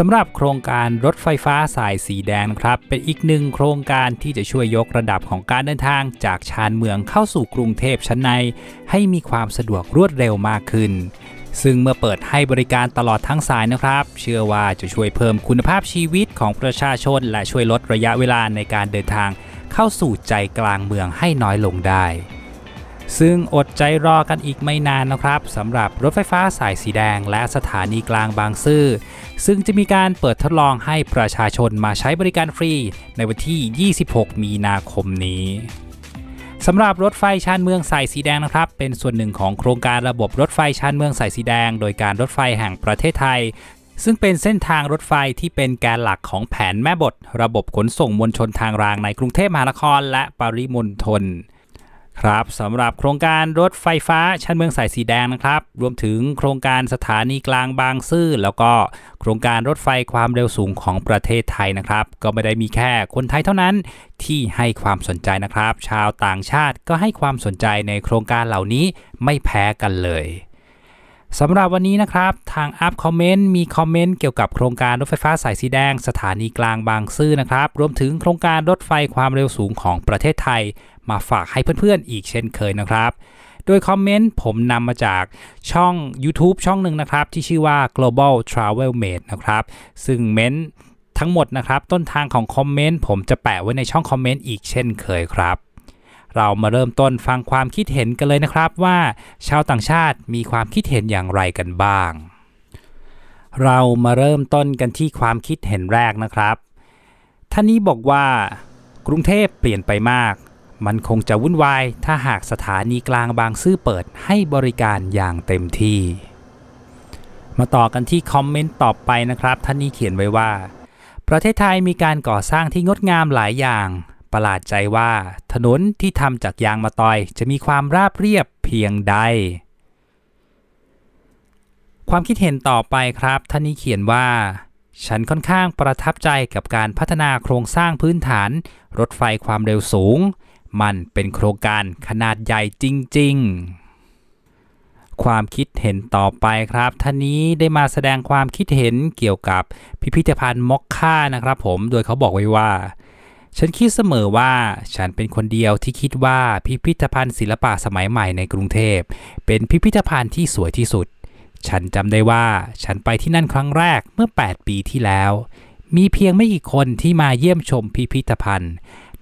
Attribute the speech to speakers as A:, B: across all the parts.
A: สำหรับโครงการรถไฟฟ้าสายสีแดงครับ เป็นอีกหนึ่งโครงการที่จะช่วยยกระดับของการเดินทางจากชานเมืองเข้าสู่กรุงเทพชั้นใน ให้มีความสะดวกรวดเร็วมากขึ้น ซึ่งเมื่อเปิดให้บริการตลอดทั้งสายนะครับ เชื่อว่าจะช่วยเพิ่มคุณภาพชีวิตของประชาชนและช่วยลดระยะเวลาในการเดินทางเข้าสู่ใจกลางเมืองให้น้อยลงได้ซึ่งอดใจรอกันอีกไม่นานนะครับสำหรับรถไฟฟ้าสายสีแดงและสถานีกลางบางซื่อซึ่งจะมีการเปิดทดลองให้ประชาชนมาใช้บริการฟรี ในวันที่ 26 มีนาคมนี้สำหรับรถไฟชานเมืองสายสีแดงนะครับ เป็นส่วนหนึ่งของโครงการระบบรถไฟชานเมืองสายสีแดง โดยการรถไฟแห่งประเทศไทย ซึ่งเป็นเส้นทางรถไฟที่เป็นแกนหลักของแผนแม่บท ระบบขนส่งมวลชนทางรางในกรุงเทพมหานคร และปริมณฑลครับสำหรับโครงการรถไฟฟ้าชั้นเมืองสายสีแดงนะครับรวมถึงโครงการสถานีกลางบางซื่อแล้วก็โครงการรถไฟความเร็วสูงของประเทศไทยนะครับ ก็ไม่ได้มีแค่คนไทยเท่านั้น ที่ให้ความสนใจนะครับ ชาวต่างชาติก็ให้ความสนใจในโครงการเหล่านี้ไม่แพ้กันเลยสำหรับวันนี้นะครับทางอัพคอมเมนต์มีคอมเมนต์เกี่ยวกับโครงการรถไฟฟ้าสายสีแดง สถานีกลางบางซื่อนะครับรวมถึงโครงการรถไฟความเร็วสูงของประเทศไทยมาฝากให้เพื่อนๆอีกเช่นเคยนะครับ โดยคอมเมนต์ผมนำมาจากช่อง YouTube ช่องหนึ่งนะครับที่ชื่อว่า Global Travel Mate นะครับ ซึ่งเม้นทั้งหมดนะครับต้นทางของคอมเมนต์ผมจะแปะไว้ในช่องคอมเมนต์อีกเช่นเคยครับ เรามาเริ่มต้นฟังความคิดเห็นกันเลยนะครับว่าชาวต่างชาติมีความคิดเห็นอย่างไรกันบ้าง เรามาเริ่มต้นกันที่ความคิดเห็นแรกนะครับ ท่านนี้บอกว่ากรุงเทพเปลี่ยนไปมากมันคงจะวุ่นวายถ้าหากสถานีกลางบางซื่อเปิดให้บริการอย่างเต็มที่ มาต่อกันที่คอมเมนต์ต่อไปนะครับท่านนี้เขียนไว้ว่า ประเทศไทยมีการก่อสร้างที่งดงามหลายอย่าง ประหลาดใจว่า ถนนที่ทำจากยางมาตอยจะมีความราบเรียบเพียงใดความคิดเห็นต่อไปครับท่านนี้เขียนว่า ฉันค่อนข้างประทับใจกับการพัฒนาโครงสร้างพื้นฐาน รถไฟความเร็วสูงมันเป็นโครงการขนาดใหญ่จริงๆ ความคิดเห็นต่อไปครับ ท่านนี้ได้มาแสดงความคิดเห็นเกี่ยวกับพิพิธภัณฑ์ม็อกค่านะครับผม โดยเขาบอกไว้ว่า ฉันคิดเสมอว่า ฉันเป็นคนเดียวที่คิดว่าพิพิธภัณฑ์ศิลปะสมัยใหม่ในกรุงเทพ เป็นพิพิธภัณฑ์ที่สวยที่สุด ฉันจำได้ว่าฉันไปที่นั่นครั้งแรกเมื่อ 8 ปีที่แล้ว มีเพียงไม่กี่คนที่มาเยี่ยมชมพิพิธภัณฑ์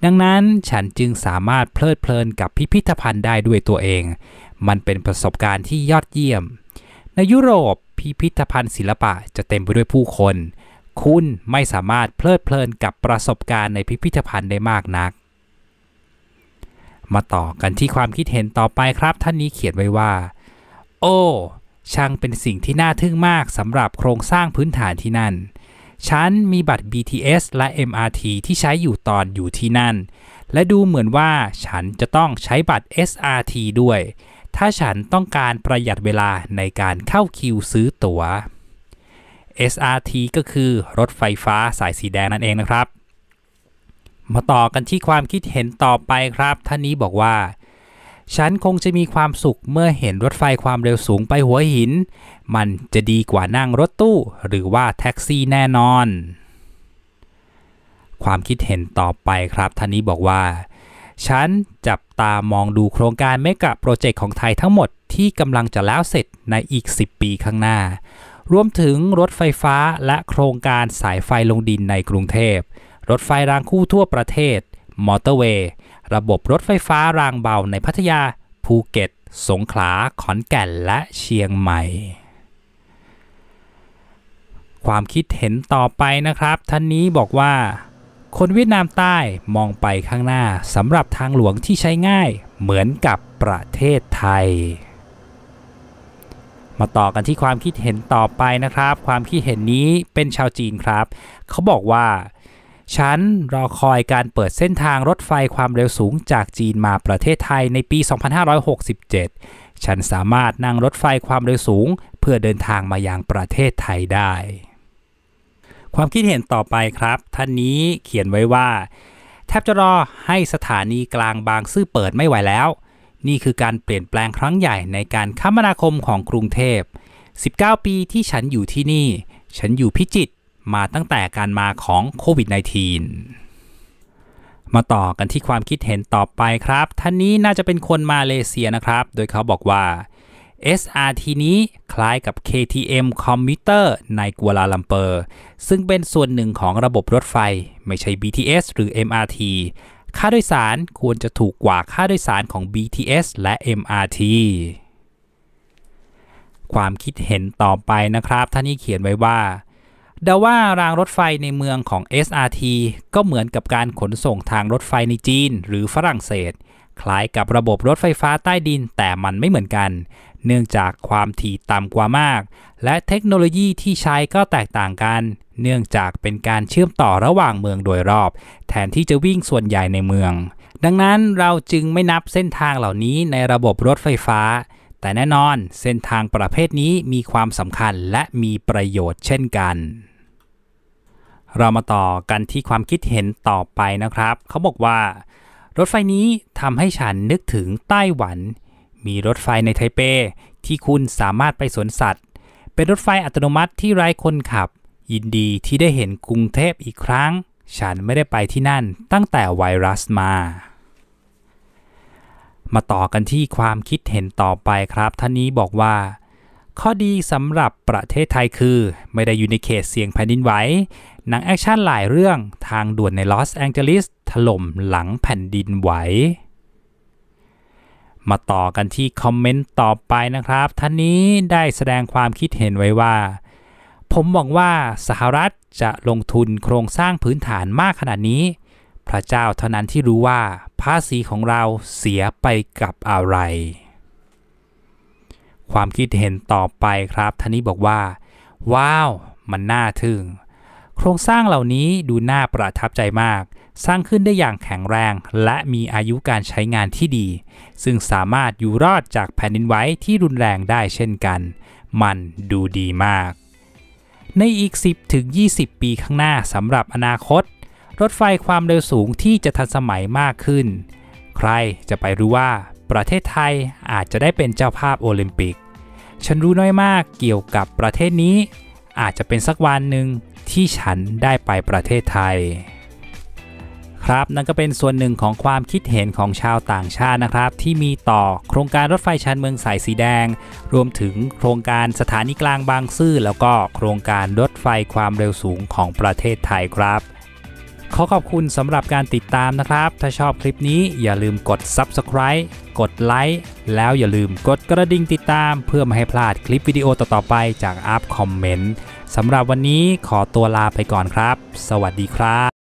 A: ดังนั้นฉันจึงสามารถเพลิดเพลินกับพิพิธภัณฑ์ได้ด้วยตัวเอง มันเป็นประสบการณ์ที่ยอดเยี่ยม ในยุโรปพิพิธภัณฑ์ศิลปะจะเต็มไปด้วยผู้คน คุณไม่สามารถเพลิดเพลินกับประสบการณ์ในพิพิธภัณฑ์ได้มากนัก มาต่อกันที่ความคิดเห็นต่อไปครับท่านนี้เขียนไว้ว่า โอ้ช่างเป็นสิ่งที่น่าทึ่งมากสำหรับโครงสร้างพื้นฐานที่นั่นฉันมีบัตร BTS และ MRT ที่ใช้อยู่ตอนอยู่ที่นั่น และดูเหมือนว่าฉันจะต้องใช้บัตร SRT ด้วย ถ้าฉันต้องการประหยัดเวลาในการเข้าคิวซื้อตัว๋ว SRT ก็คือรถไฟฟ้าสายสีแดงนั่นเองนะครับ มาต่อกันที่ความคิดเห็นต่อไปครับท่านนี้บอกว่าฉันคงจะมีความสุขเมื่อเห็นรถไฟความเร็วสูงไปหัวหิน มันจะดีกว่านั่งรถตู้หรือว่าแท็กซี่แน่นอน ความคิดเห็นต่อไปครับท่านนี้บอกว่า ฉันจับตามองดูโครงการเมกะโปรเจกต์ของไทยทั้งหมดที่กำลังจะแล้วเสร็จในอีก 10 ปีข้างหน้า รวมถึงรถไฟฟ้าและโครงการสายไฟลงดินในกรุงเทพ รถไฟรางคู่ทั่วประเทศ มอเตอร์เวย์ระบบรถไฟฟ้ารางเบาในพัทยา ภูเก็ต สงขลา ขอนแก่น และเชียงใหม่ ความคิดเห็นต่อไปนะครับท่านนี้บอกว่า คนเวียดนามใต้มองไปข้างหน้าสำหรับทางหลวงที่ใช้ง่ายเหมือนกับประเทศไทย มาต่อกันที่ความคิดเห็นต่อไปนะครับ ความคิดเห็นนี้เป็นชาวจีนครับ เขาบอกว่าฉันรอคอยการเปิดเส้นทางรถไฟความเร็วสูงจากจีนมาประเทศไทยในปี 2567 ฉันสามารถนั่งรถไฟความเร็วสูง เพื่อเดินทางมายังประเทศไทยได้ ความคิดเห็นต่อไปครับ ท่านนี้เขียนไว้ว่า แทบจะรอให้สถานีกลางบางซื่อเปิดไม่ไหวแล้ว นี่คือการเปลี่ยนแปลงครั้งใหญ่ในการคมนาคมของกรุงเทพ 19 ปีที่ฉันอยู่ที่นี่ ฉันอยู่พิจิตรมาตั้งแต่การมาของโควิด -19 มาต่อกันที่ความคิดเห็นต่อไปครับ ท่านนี้น่าจะเป็นคนมาเลเซียนะครับ โดยเขาบอกว่า SRT นี้คล้ายกับ KTM คอมพิเตอร์ในกัวลาลัมเปอร์ ซึ่งเป็นส่วนหนึ่งของระบบรถไฟ ไม่ใช่ BTS หรือ MRT ค่าโดยสารควรจะถูกกว่าค่าโดยสารของ BTS และ MRT ความคิดเห็นต่อไปนะครับ ท่านนี้เขียนไว้ว่าดาว่ารางรถไฟในเมืองของ SRT ก็เหมือนกับการขนส่งทางรถไฟในจีนหรือฝรั่งเศส คล้ายกับระบบรถไฟฟ้าใต้ดินแต่มันไม่เหมือนกัน เนื่องจากความถี่ต่ำกว่ามากและเทคโนโลยีที่ใช้ก็แตกต่างกัน เนื่องจากเป็นการเชื่อมต่อระหว่างเมืองโดยรอบ แทนที่จะวิ่งส่วนใหญ่ในเมือง ดังนั้นเราจึงไม่นับเส้นทางเหล่านี้ในระบบรถไฟฟ้าแต่แน่นอนเส้นทางประเภทนี้มีความสำคัญและมีประโยชน์เช่นกัน เรามาต่อกันที่ความคิดเห็นต่อไปนะครับ เขาบอกว่า รถไฟนี้ทำให้ฉันนึกถึงไต้หวัน มีรถไฟในไทเป ที่คุณสามารถไปสวนสัตว์ เป็นรถไฟอัตโนมัติที่ไร้คนขับ ยินดีที่ได้เห็นกรุงเทพอีกครั้ง ฉันไม่ได้ไปที่นั่นตั้งแต่ไวรัสมามาต่อกันที่ความคิดเห็นต่อไปครับ ท่านนี้บอกว่า ข้อดีสำหรับประเทศไทยคือ ไม่ได้อยู่ในเขตเสี่ยงแผ่นดินไหวหนังแอคชั่นหลายเรื่องทางด่วนในลอสแองเจลิสถล่มหลังแผ่นดินไหว มาต่อกันที่คอมเมนต์ต่อไปนะครับ ท่านนี้ได้แสดงความคิดเห็นไว้ว่า ผมมองว่าสหรัฐจะลงทุนโครงสร้างพื้นฐานมากขนาดนี้ พระเจ้าเท่านั้นที่รู้ว่าภาษีของเราเสียไปกับอะไร ความคิดเห็นต่อไปครับท่านนี้บอกว่า ว้าวมันน่าทึ่ง โครงสร้างเหล่านี้ดูน่าประทับใจมาก สร้างขึ้นได้อย่างแข็งแรงและมีอายุการใช้งานที่ดี ซึ่งสามารถอยู่รอดจากแผ่นดินไหวที่รุนแรงได้เช่นกัน มันดูดีมาก ในอีก 10ถึง20 ปีข้างหน้าสำหรับอนาคตรถไฟความเร็วสูงที่จะทันสมัยมากขึ้น ใครจะไปรู้ว่าประเทศไทยอาจจะได้เป็นเจ้าภาพโอลิมปิก ฉันรู้น้อยมากเกี่ยวกับประเทศนี้ อาจจะเป็นสักวันหนึ่งที่ฉันได้ไปประเทศไทย ครับนั่นก็เป็นส่วนหนึ่งของความคิดเห็นของชาวต่างชาตินะครับ ที่มีต่อโครงการรถไฟชานเมืองสายสีแดง รวมถึงโครงการสถานีกลางบางซื่อแล้วก็โครงการรถไฟความเร็วสูงของประเทศไทยครับขอขอบคุณสำหรับการติดตามนะครับ ถ้าชอบคลิปนี้อย่าลืมกด Subscribe กดไลค์แล้วอย่าลืมกดกระดิ่งติดตามเพื่อไม่ให้พลาดคลิปวิดีโอต่อๆไปจากอัพคอมเมนต์สำหรับวันนี้ขอตัวลาไปก่อนครับ สวัสดีครับ